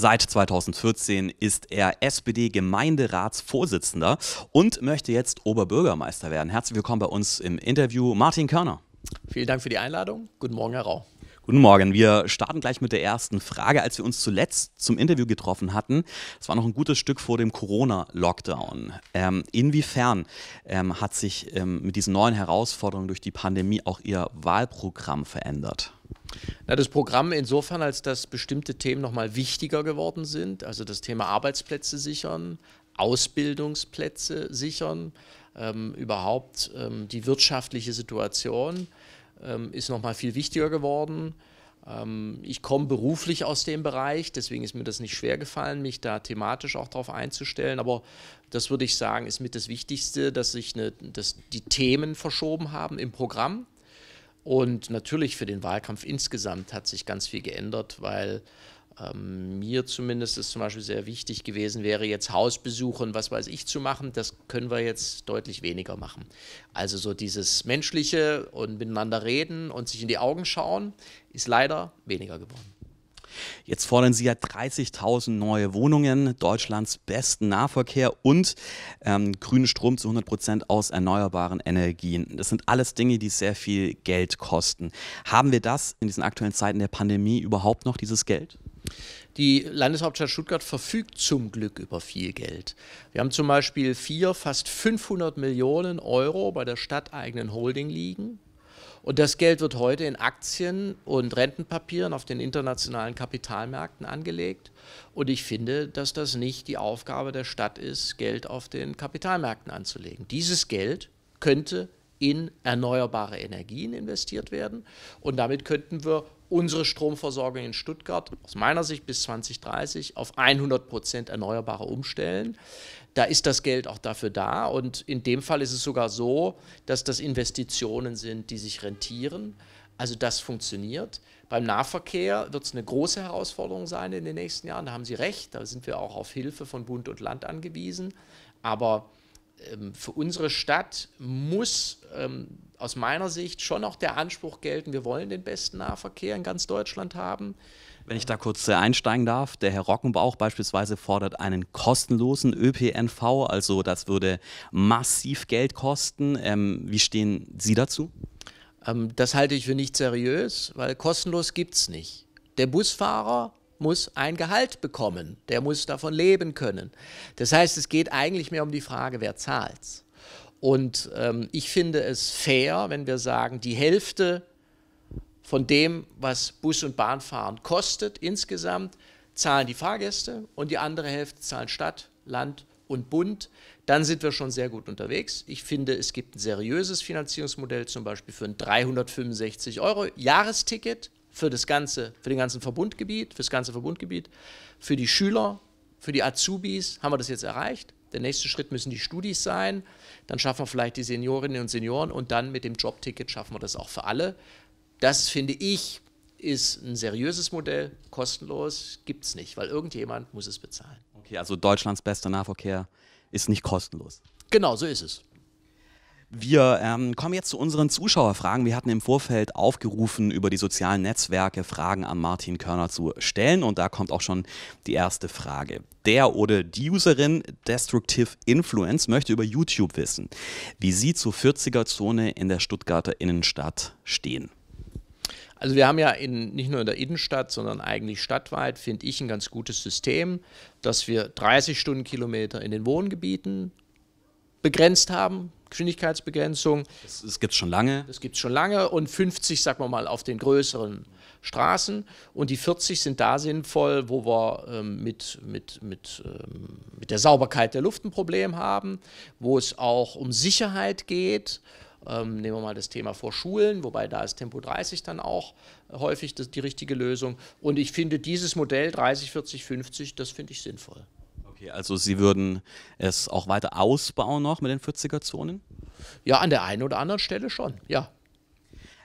Seit 2014 ist er SPD-Gemeinderatsvorsitzender und möchte jetzt Oberbürgermeister werden. Herzlich willkommen bei uns im Interview, Martin Körner. Vielen Dank für die Einladung. Guten Morgen, Herr Rau. Guten Morgen. Wir starten gleich mit der ersten Frage. Als wir uns zuletzt zum Interview getroffen hatten, das war noch ein gutes Stück vor dem Corona-Lockdown. Ähm, inwiefern ähm, hat sich ähm, mit diesen neuen Herausforderungen durch die Pandemie auch Ihr Wahlprogramm verändert? Na, das Programm insofern, als dass bestimmte Themen nochmal wichtiger geworden sind. Also das Thema Arbeitsplätze sichern, Ausbildungsplätze sichern, ähm, überhaupt ähm, die wirtschaftliche Situation ähm, ist noch mal viel wichtiger geworden. Ähm, ich komme beruflich aus dem Bereich, deswegen ist mir das nicht schwer gefallen, mich da thematisch auch darauf einzustellen. Aber das würde ich sagen, ist mit das Wichtigste, dass sich die Themen verschoben haben im Programm. Und natürlich für den Wahlkampf insgesamt hat sich ganz viel geändert, weil ähm, mir zumindest ist zum Beispiel sehr wichtig gewesen, wäre jetzt Hausbesuchen, was weiß ich, zu machen. Das können wir jetzt deutlich weniger machen. Also so dieses Menschliche und miteinander reden und sich in die Augen schauen, ist leider weniger geworden. Jetzt fordern Sie ja 30.000 neue Wohnungen, Deutschlands besten Nahverkehr und ähm, grünen Strom zu 100 Prozent aus erneuerbaren Energien. Das sind alles Dinge, die sehr viel Geld kosten. Haben wir das in diesen aktuellen Zeiten der Pandemie überhaupt noch, dieses Geld? Die Landeshauptstadt Stuttgart verfügt zum Glück über viel Geld. Wir haben zum Beispiel vier fast 500 Millionen Euro bei der stadteigenen Holding liegen. Und das Geld wird heute in Aktien und Rentenpapieren auf den internationalen Kapitalmärkten angelegt. Und ich finde, dass das nicht die Aufgabe der Stadt ist, Geld auf den Kapitalmärkten anzulegen. Dieses Geld könnte in erneuerbare Energien investiert werden. Und damit könnten wir unsere Stromversorgung in Stuttgart aus meiner Sicht bis 2030 auf 100 Prozent Erneuerbare umstellen. Da ist das Geld auch dafür da. Und in dem Fall ist es sogar so, dass das Investitionen sind, die sich rentieren. Also das funktioniert. Beim Nahverkehr wird es eine große Herausforderung sein in den nächsten Jahren. Da haben Sie recht. Da sind wir auch auf Hilfe von Bund und Land angewiesen. Aber ähm, für unsere Stadt muss ähm, aus meiner Sicht schon noch der Anspruch gelten, wir wollen den besten Nahverkehr in ganz Deutschland haben. Wenn ich da kurz äh, einsteigen darf, der Herr Rockenbauch beispielsweise fordert einen kostenlosen ÖPNV, also das würde massiv Geld kosten. Ähm, wie stehen Sie dazu? Ähm, das halte ich für nicht seriös, weil kostenlos gibt es nicht. Der Busfahrer muss ein Gehalt bekommen, der muss davon leben können. Das heißt, es geht eigentlich mehr um die Frage, wer zahlt's. Und ähm, ich finde es fair, wenn wir sagen, die Hälfte von dem, was Bus- und Bahnfahren kostet insgesamt, zahlen die Fahrgäste und die andere Hälfte zahlen Stadt, Land und Bund. Dann sind wir schon sehr gut unterwegs. Ich finde, es gibt ein seriöses Finanzierungsmodell, zum Beispiel für ein 365 Euro Jahresticket für das ganze, für den ganzen Verbundgebiet, fürs ganze Verbundgebiet, für die Schüler, für die Azubis haben wir das jetzt erreicht. Der nächste Schritt müssen die Studis sein. Dann schaffen wir vielleicht die Seniorinnen und Senioren und dann mit dem Jobticket schaffen wir das auch für alle. Das finde ich ist ein seriöses Modell. Kostenlos gibt es nicht, weil irgendjemand muss es bezahlen. Okay, also Deutschlands bester Nahverkehr ist nicht kostenlos. Genau, so ist es. Wir ähm, kommen jetzt zu unseren Zuschauerfragen. Wir hatten im Vorfeld aufgerufen, über die sozialen Netzwerke Fragen an Martin Körner zu stellen. Und da kommt auch schon die erste Frage. Der oder die Userin Destructive Influence möchte über YouTube wissen, wie Sie zur 40er-Zone in der Stuttgarter Innenstadt stehen. Also wir haben ja in, nicht nur in der Innenstadt, sondern eigentlich stadtweit, finde ich, ein ganz gutes System, dass wir 30 Stundenkilometer in den Wohngebieten begrenzt haben. Geschwindigkeitsbegrenzung. Das, das gibt es schon lange. Das gibt es schon lange und 50, sagen wir mal, auf den größeren Straßen und die 40 sind da sinnvoll, wo wir ähm, mit, mit, mit, ähm, mit der Sauberkeit der Luft ein Problem haben, wo es auch um Sicherheit geht. Ähm, nehmen wir mal das Thema vor Schulen, wobei da ist Tempo 30 dann auch häufig das, die richtige Lösung. Und ich finde dieses Modell 30, 40, 50, das finde ich sinnvoll. Okay, also Sie würden es auch weiter ausbauen noch mit den 40er-Zonen? Ja, an der einen oder anderen Stelle schon, ja.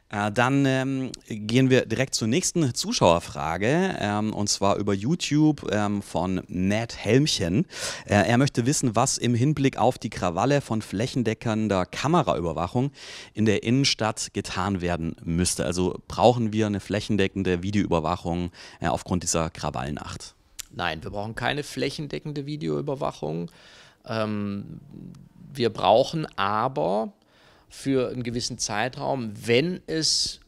Äh, dann ähm, gehen wir direkt zur nächsten Zuschauerfrage ähm, und zwar über YouTube ähm, von Matt Helmchen. Äh, er möchte wissen, was im Hinblick auf die Krawalle von flächendeckender Kameraüberwachung in der Innenstadt getan werden müsste. Also brauchen wir eine flächendeckende Videoüberwachung äh, aufgrund dieser Krawallnacht? Nein, wir brauchen keine flächendeckende Videoüberwachung. Ähm, wir brauchen aber für einen gewissen Zeitraum, wenn es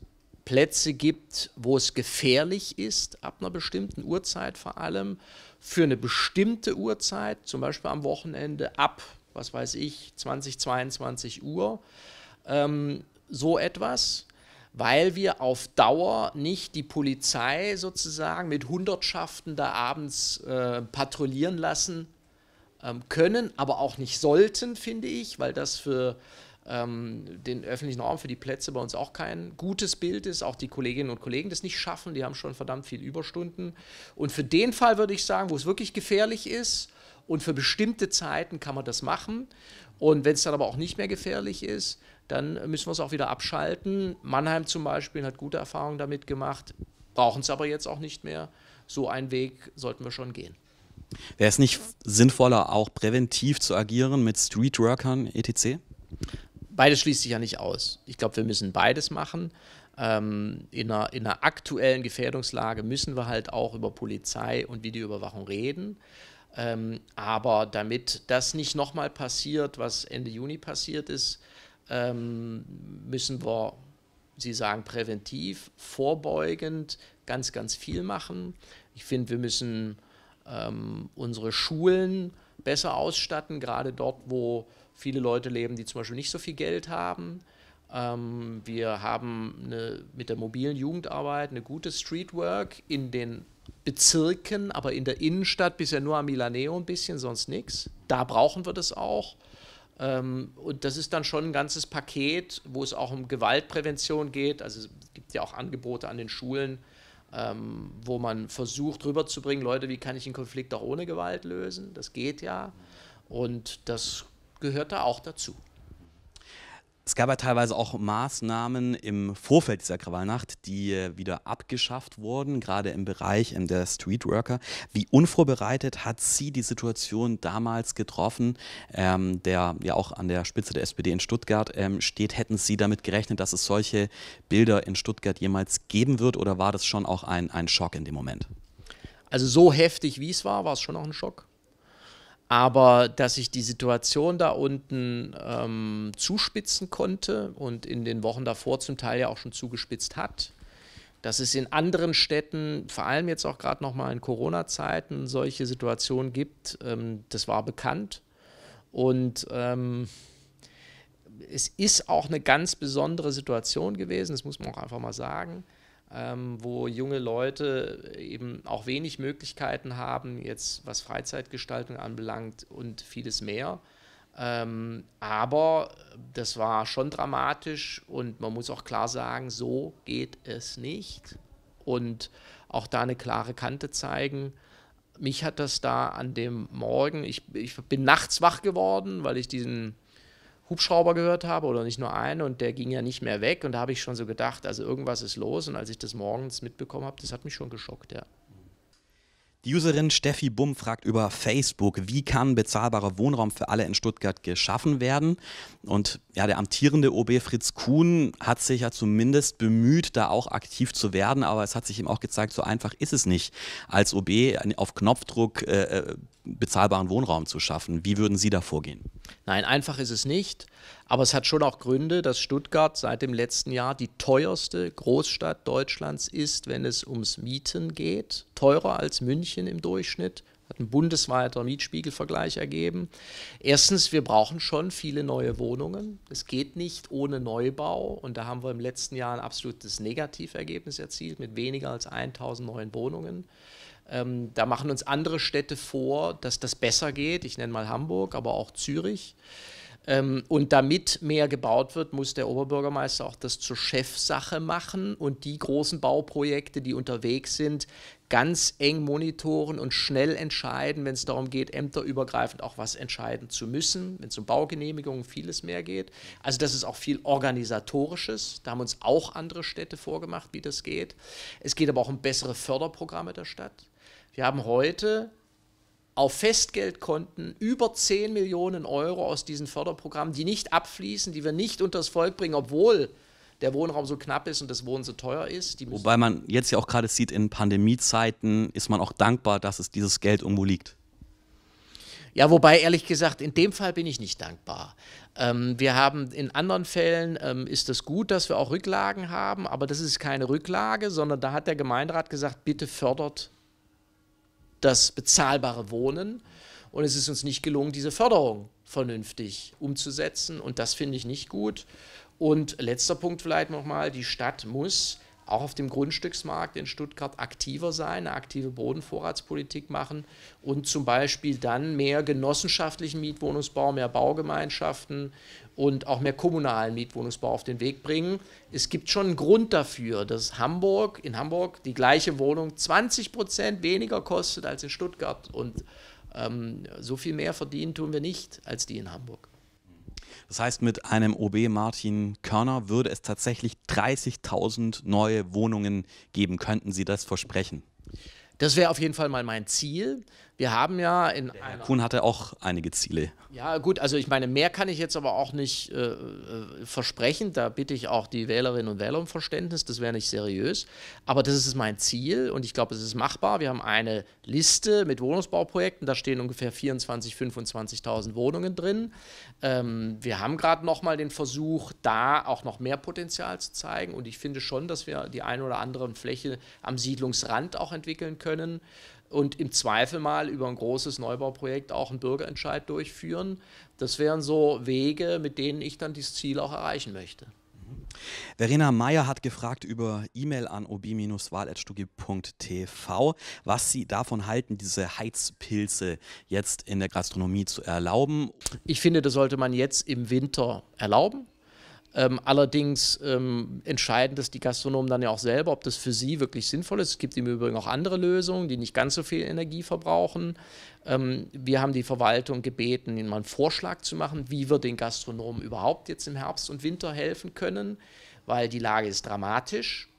Plätze gibt, wo es gefährlich ist, ab einer bestimmten Uhrzeit vor allem, für eine bestimmte Uhrzeit, zum Beispiel am Wochenende ab, was weiß ich, 20, 22 Uhr, ähm, so etwas weil wir auf Dauer nicht die Polizei sozusagen mit Hundertschaften da abends äh, patrouillieren lassen ähm, können, aber auch nicht sollten, finde ich, weil das für ähm, den öffentlichen Raum, für die Plätze bei uns auch kein gutes Bild ist. Auch die Kolleginnen und Kollegen das nicht schaffen, die haben schon verdammt viel Überstunden. Und für den Fall würde ich sagen, wo es wirklich gefährlich ist, und für bestimmte Zeiten kann man das machen. Und wenn es dann aber auch nicht mehr gefährlich ist, dann müssen wir es auch wieder abschalten. Mannheim zum Beispiel hat gute Erfahrungen damit gemacht, brauchen es aber jetzt auch nicht mehr. So einen Weg sollten wir schon gehen. Wäre es nicht sinnvoller, auch präventiv zu agieren mit Streetworkern etc.? Beides schließt sich ja nicht aus. Ich glaube, wir müssen beides machen. Ähm, in, einer, in einer aktuellen Gefährdungslage müssen wir halt auch über Polizei und Videoüberwachung reden. Ähm, aber damit das nicht nochmal passiert, was Ende Juni passiert ist, ähm, müssen wir, Sie sagen, präventiv, vorbeugend ganz, ganz viel machen. Ich finde, wir müssen ähm, unsere Schulen besser ausstatten, gerade dort, wo viele Leute leben, die zum Beispiel nicht so viel Geld haben. Ähm, wir haben eine, mit der mobilen Jugendarbeit eine gute Streetwork in den Bezirken, aber in der Innenstadt bisher nur am Milaneo ein bisschen, sonst nichts. Da brauchen wir das auch. Ähm, und das ist dann schon ein ganzes Paket, wo es auch um Gewaltprävention geht. Also es gibt ja auch Angebote an den Schulen, ähm, wo man versucht rüberzubringen, Leute, wie kann ich einen Konflikt auch ohne Gewalt lösen? Das geht ja. Und das gehört da auch dazu. Es gab ja teilweise auch Maßnahmen im Vorfeld dieser Krawallnacht, die äh, wieder abgeschafft wurden, gerade im Bereich ähm, der Streetworker. Wie unvorbereitet hat sie die Situation damals getroffen, ähm, der ja auch an der Spitze der SPD in Stuttgart ähm, steht? Hätten Sie damit gerechnet, dass es solche Bilder in Stuttgart jemals geben wird oder war das schon auch ein, ein Schock in dem Moment? Also so heftig wie es war, war es schon auch ein Schock. Aber dass ich die Situation da unten ähm, zuspitzen konnte und in den Wochen davor zum Teil ja auch schon zugespitzt hat, dass es in anderen Städten, vor allem jetzt auch gerade nochmal in Corona-Zeiten, solche Situationen gibt, ähm, das war bekannt. Und ähm, es ist auch eine ganz besondere Situation gewesen, das muss man auch einfach mal sagen ähm, wo junge Leute eben auch wenig Möglichkeiten haben, jetzt was Freizeitgestaltung anbelangt und vieles mehr. Ähm, aber das war schon dramatisch und man muss auch klar sagen, so geht es nicht. Und auch da eine klare Kante zeigen. Mich hat das da an dem Morgen, ich, ich bin nachts wach geworden, weil ich diesen Hubschrauber gehört habe oder nicht nur einen und der ging ja nicht mehr weg und da habe ich schon so gedacht, also irgendwas ist los und als ich das morgens mitbekommen habe, das hat mich schon geschockt, ja. Die Userin Steffi Bumm fragt über Facebook, wie kann bezahlbarer Wohnraum für alle in Stuttgart geschaffen werden? Und ja, der amtierende OB Fritz Kuhn hat sich ja zumindest bemüht, da auch aktiv zu werden, aber es hat sich ihm auch gezeigt, so einfach ist es nicht, als OB auf Knopfdruck äh, äh bezahlbaren Wohnraum zu schaffen. Wie würden Sie da vorgehen? Nein, einfach ist es nicht. Aber es hat schon auch Gründe, dass Stuttgart seit dem letzten Jahr die teuerste Großstadt Deutschlands ist, wenn es ums Mieten geht. Teurer als München im Durchschnitt. Hat ein bundesweiter Mietspiegelvergleich ergeben. Erstens, wir brauchen schon viele neue Wohnungen. Es geht nicht ohne Neubau. Und da haben wir im letzten Jahr ein absolutes Negativergebnis erzielt mit weniger als 1000 neuen Wohnungen. Ähm, da machen uns andere Städte vor, dass das besser geht. Ich nenne mal Hamburg, aber auch Zürich. Ähm, und damit mehr gebaut wird, muss der Oberbürgermeister auch das zur Chefsache machen und die großen Bauprojekte, die unterwegs sind, ganz eng monitoren und schnell entscheiden, wenn es darum geht, ämterübergreifend auch was entscheiden zu müssen, wenn es um Baugenehmigungen vieles mehr geht. Also das ist auch viel organisatorisches. Da haben uns auch andere Städte vorgemacht, wie das geht. Es geht aber auch um bessere Förderprogramme der Stadt. Wir haben heute auf Festgeldkonten über 10 Millionen Euro aus diesen Förderprogrammen, die nicht abfließen, die wir nicht unters Volk bringen, obwohl der Wohnraum so knapp ist und das Wohnen so teuer ist. Wobei man jetzt ja auch gerade sieht, in Pandemiezeiten ist man auch dankbar, dass es dieses Geld irgendwo liegt. Ja, wobei ehrlich gesagt, in dem Fall bin ich nicht dankbar. Ähm, wir haben in anderen Fällen, ähm, ist es das gut, dass wir auch Rücklagen haben, aber das ist keine Rücklage, sondern da hat der Gemeinderat gesagt, bitte fördert das bezahlbare Wohnen. Und es ist uns nicht gelungen, diese Förderung vernünftig umzusetzen. Und das finde ich nicht gut. Und letzter Punkt vielleicht nochmal, die Stadt muss auch auf dem Grundstücksmarkt in Stuttgart aktiver sein, eine aktive Bodenvorratspolitik machen und zum Beispiel dann mehr genossenschaftlichen Mietwohnungsbau, mehr Baugemeinschaften und auch mehr kommunalen Mietwohnungsbau auf den Weg bringen. Es gibt schon einen Grund dafür, dass Hamburg, in Hamburg die gleiche Wohnung 20 Prozent weniger kostet als in Stuttgart und ähm, so viel mehr verdienen tun wir nicht als die in Hamburg. Das heißt, mit einem OB Martin Körner würde es tatsächlich 30.000 neue Wohnungen geben. Könnten Sie das versprechen? Das wäre auf jeden Fall mal mein Ziel. Wir haben ja in. Der Herr Kuhn hatte auch einige Ziele. Ja, gut, also ich meine, mehr kann ich jetzt aber auch nicht äh, äh, versprechen. Da bitte ich auch die Wählerinnen und Wähler um Verständnis. Das wäre nicht seriös. Aber das ist mein Ziel und ich glaube, es ist machbar. Wir haben eine Liste mit Wohnungsbauprojekten. Da stehen ungefähr 24.000, 25.000 Wohnungen drin. Ähm, wir haben gerade nochmal den Versuch, da auch noch mehr Potenzial zu zeigen. Und ich finde schon, dass wir die eine oder andere Fläche am Siedlungsrand auch entwickeln können und im Zweifel mal über ein großes Neubauprojekt auch einen Bürgerentscheid durchführen. Das wären so Wege, mit denen ich dann dieses Ziel auch erreichen möchte. Verena Meyer hat gefragt über E-Mail an ob-wahl.stugi.tv, was Sie davon halten, diese Heizpilze jetzt in der Gastronomie zu erlauben. Ich finde, das sollte man jetzt im Winter erlauben. Ähm, allerdings ähm, entscheiden das die Gastronomen dann ja auch selber, ob das für sie wirklich sinnvoll ist. Es gibt im Übrigen auch andere Lösungen, die nicht ganz so viel Energie verbrauchen. Ähm, wir haben die Verwaltung gebeten, ihnen mal einen Vorschlag zu machen, wie wir den Gastronomen überhaupt jetzt im Herbst und Winter helfen können, weil die Lage ist dramatisch.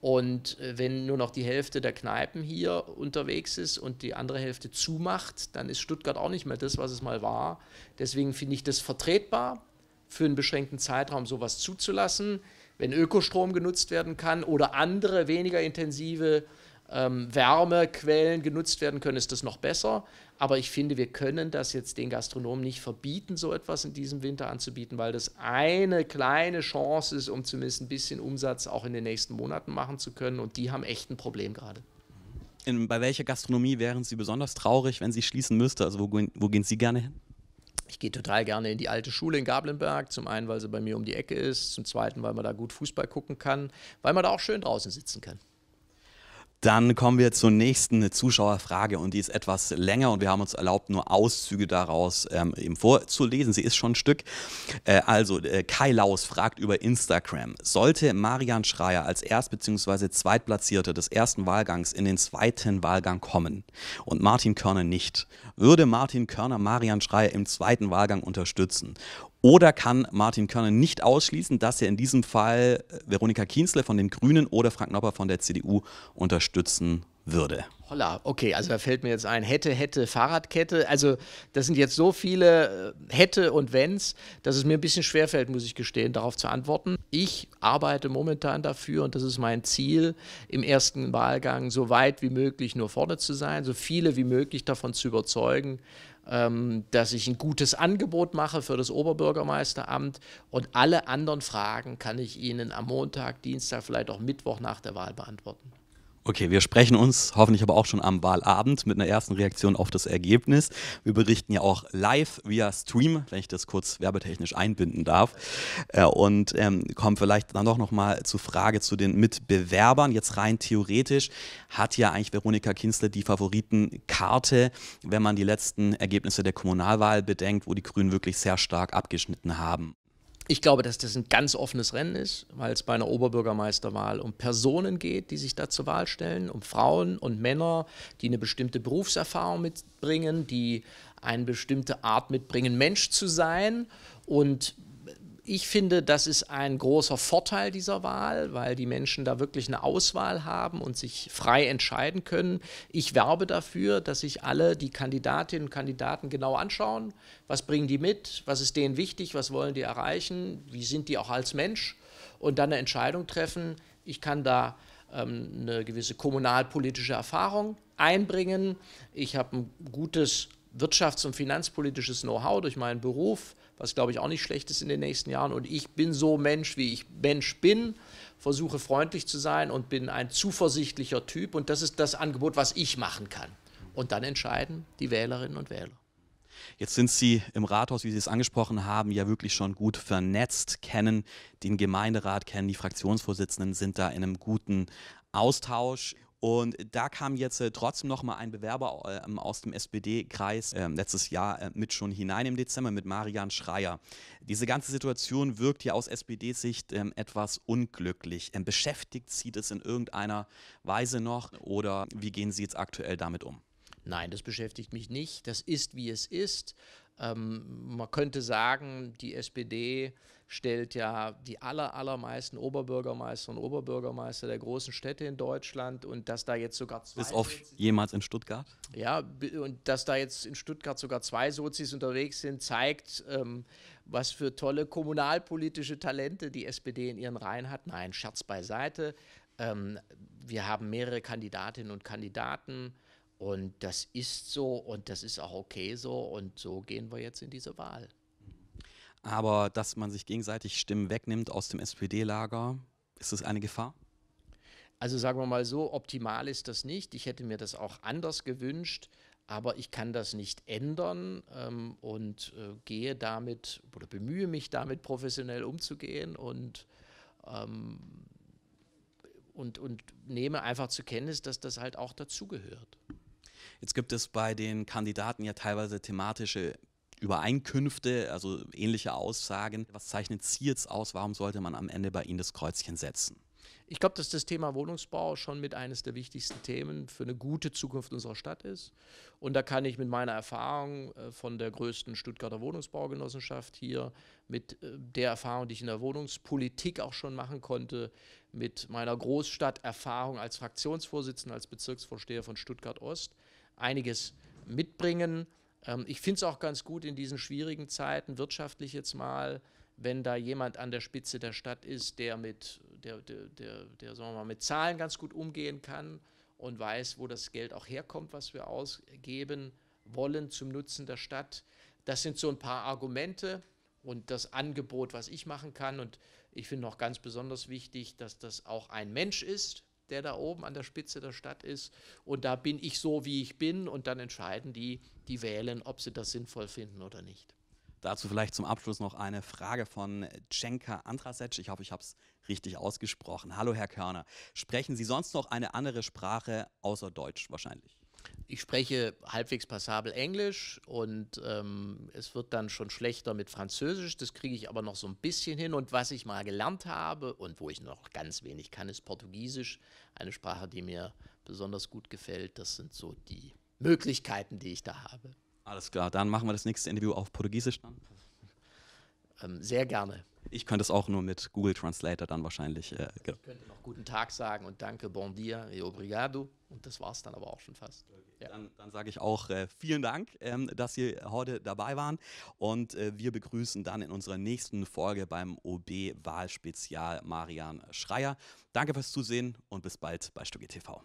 Und äh, wenn nur noch die Hälfte der Kneipen hier unterwegs ist und die andere Hälfte zumacht, dann ist Stuttgart auch nicht mehr das, was es mal war. Deswegen finde ich das vertretbar für einen beschränkten Zeitraum sowas zuzulassen, wenn Ökostrom genutzt werden kann oder andere weniger intensive ähm, Wärmequellen genutzt werden können, ist das noch besser. Aber ich finde, wir können das jetzt den Gastronomen nicht verbieten, so etwas in diesem Winter anzubieten, weil das eine kleine Chance ist, um zumindest ein bisschen Umsatz auch in den nächsten Monaten machen zu können. Und die haben echt ein Problem gerade. In, bei welcher Gastronomie wären Sie besonders traurig, wenn sie schließen müsste? Also wo, wo gehen Sie gerne hin? Ich gehe total gerne in die alte Schule in Gablenberg. Zum einen, weil sie bei mir um die Ecke ist. Zum zweiten, weil man da gut Fußball gucken kann. Weil man da auch schön draußen sitzen kann. Dann kommen wir zur nächsten Zuschauerfrage und die ist etwas länger und wir haben uns erlaubt, nur Auszüge daraus ähm, eben vorzulesen. Sie ist schon ein Stück. Äh, also, äh, Kai Laus fragt über Instagram: Sollte Marian Schreier als Erst- bzw. Zweitplatzierte des ersten Wahlgangs in den zweiten Wahlgang kommen und Martin Körner nicht, würde Martin Körner Marian Schreier im zweiten Wahlgang unterstützen? Oder kann Martin Körner nicht ausschließen, dass er in diesem Fall äh, Veronika Kienzle von den Grünen oder Frank Nopper von der CDU unterstützen würde? Holla, okay, also da fällt mir jetzt ein, hätte, hätte, Fahrradkette. Also das sind jetzt so viele äh, hätte und wenns, dass es mir ein bisschen schwerfällt, muss ich gestehen, darauf zu antworten. Ich arbeite momentan dafür und das ist mein Ziel, im ersten Wahlgang so weit wie möglich nur vorne zu sein, so viele wie möglich davon zu überzeugen, ähm, dass ich ein gutes Angebot mache für das Oberbürgermeisteramt und alle anderen Fragen kann ich Ihnen am Montag, Dienstag, vielleicht auch Mittwoch nach der Wahl beantworten. Okay, wir sprechen uns hoffentlich aber auch schon am Wahlabend mit einer ersten Reaktion auf das Ergebnis. Wir berichten ja auch live via Stream, wenn ich das kurz werbetechnisch einbinden darf. Äh, und ähm, kommen vielleicht dann doch nochmal zur Frage zu den Mitbewerbern. Jetzt rein theoretisch hat ja eigentlich Veronika Kinsle die Favoritenkarte, wenn man die letzten Ergebnisse der Kommunalwahl bedenkt, wo die Grünen wirklich sehr stark abgeschnitten haben. Ich glaube, dass das ein ganz offenes Rennen ist, weil es bei einer Oberbürgermeisterwahl um Personen geht, die sich da zur Wahl stellen, um Frauen und Männer, die eine bestimmte Berufserfahrung mitbringen, die eine bestimmte Art mitbringen, Mensch zu sein. Und ich finde, das ist ein großer Vorteil dieser Wahl, weil die Menschen da wirklich eine Auswahl haben und sich frei entscheiden können. Ich werbe dafür, dass sich alle die Kandidatinnen und Kandidaten genau anschauen. Was bringen die mit? Was ist denen wichtig? Was wollen die erreichen? Wie sind die auch als Mensch? Und dann eine Entscheidung treffen. Ich kann da ähm, eine gewisse kommunalpolitische Erfahrung einbringen. Ich habe ein gutes wirtschafts- und finanzpolitisches Know-how durch meinen Beruf was glaube ich auch nicht schlecht ist in den nächsten Jahren. Und ich bin so Mensch, wie ich Mensch bin, versuche freundlich zu sein und bin ein zuversichtlicher Typ. Und das ist das Angebot, was ich machen kann. Und dann entscheiden die Wählerinnen und Wähler. Jetzt sind Sie im Rathaus, wie Sie es angesprochen haben, ja wirklich schon gut vernetzt, kennen den Gemeinderat, kennen die Fraktionsvorsitzenden, sind da in einem guten Austausch. Und da kam jetzt äh, trotzdem nochmal ein Bewerber äh, ähm, aus dem SPD-Kreis äh, letztes Jahr äh, mit schon hinein im Dezember mit Marian Schreier. Diese ganze Situation wirkt ja aus SPD-Sicht ähm, etwas unglücklich. Ähm, beschäftigt Sie das in irgendeiner Weise noch oder wie gehen Sie jetzt aktuell damit um? Nein, das beschäftigt mich nicht. Das ist, wie es ist. Ähm, man könnte sagen, die SPD stellt ja die aller, allermeisten Oberbürgermeister und Oberbürgermeister der großen Städte in Deutschland und dass da jetzt sogar zwei. Bis auf jemals in Stuttgart? Ja, und dass da jetzt in Stuttgart sogar zwei Sozis unterwegs sind, zeigt, ähm, was für tolle kommunalpolitische Talente die SPD in ihren Reihen hat. Nein, Scherz beiseite. Ähm, wir haben mehrere Kandidatinnen und Kandidaten und das ist so und das ist auch okay so und so gehen wir jetzt in diese Wahl. Aber dass man sich gegenseitig Stimmen wegnimmt aus dem SPD-Lager, ist das eine Gefahr? Also sagen wir mal so, optimal ist das nicht. Ich hätte mir das auch anders gewünscht, aber ich kann das nicht ändern ähm, und äh, gehe damit oder bemühe mich damit professionell umzugehen und, ähm, und, und nehme einfach zur Kenntnis, dass das halt auch dazugehört. Jetzt gibt es bei den Kandidaten ja teilweise thematische Übereinkünfte, also ähnliche Aussagen. Was zeichnet Sie jetzt aus? Warum sollte man am Ende bei Ihnen das Kreuzchen setzen? Ich glaube, dass das Thema Wohnungsbau schon mit eines der wichtigsten Themen für eine gute Zukunft unserer Stadt ist. Und da kann ich mit meiner Erfahrung äh, von der größten Stuttgarter Wohnungsbaugenossenschaft hier, mit äh, der Erfahrung, die ich in der Wohnungspolitik auch schon machen konnte, mit meiner Großstadterfahrung als Fraktionsvorsitzender, als Bezirksvorsteher von Stuttgart Ost, einiges mitbringen. Ähm, ich finde es auch ganz gut in diesen schwierigen Zeiten, wirtschaftlich jetzt mal, wenn da jemand an der Spitze der Stadt ist, der mit, der, der, der, der sagen wir mal, mit Zahlen ganz gut umgehen kann und weiß, wo das Geld auch herkommt, was wir ausgeben wollen zum Nutzen der Stadt. Das sind so ein paar Argumente und das Angebot, was ich machen kann. Und ich finde noch ganz besonders wichtig, dass das auch ein Mensch ist, der da oben an der Spitze der Stadt ist und da bin ich so, wie ich bin und dann entscheiden die, die wählen, ob sie das sinnvoll finden oder nicht. Dazu vielleicht zum Abschluss noch eine Frage von Cenka Andrasetsch. Ich hoffe, ich habe es richtig ausgesprochen. Hallo, Herr Körner. Sprechen Sie sonst noch eine andere Sprache außer Deutsch wahrscheinlich? ich spreche halbwegs passabel Englisch und ähm, es wird dann schon schlechter mit Französisch. Das kriege ich aber noch so ein bisschen hin. Und was ich mal gelernt habe und wo ich noch ganz wenig kann, ist Portugiesisch. Eine Sprache, die mir besonders gut gefällt. Das sind so die Möglichkeiten, die ich da habe. Alles klar, dann machen wir das nächste Interview auf Portugiesisch dann. Ähm, sehr gerne. Ich könnte es auch nur mit Google Translator dann wahrscheinlich. Äh, ich könnte noch guten Tag sagen und danke, bon dia e obrigado. Und das war es dann aber auch schon fast. Okay, ja. Dann, dann sage ich auch äh, vielen Dank, ähm, dass Sie heute dabei waren. Und äh, wir begrüßen dann in unserer nächsten Folge beim OB-Wahlspezial Marian Schreier. Danke fürs Zusehen und bis bald bei Stücke TV.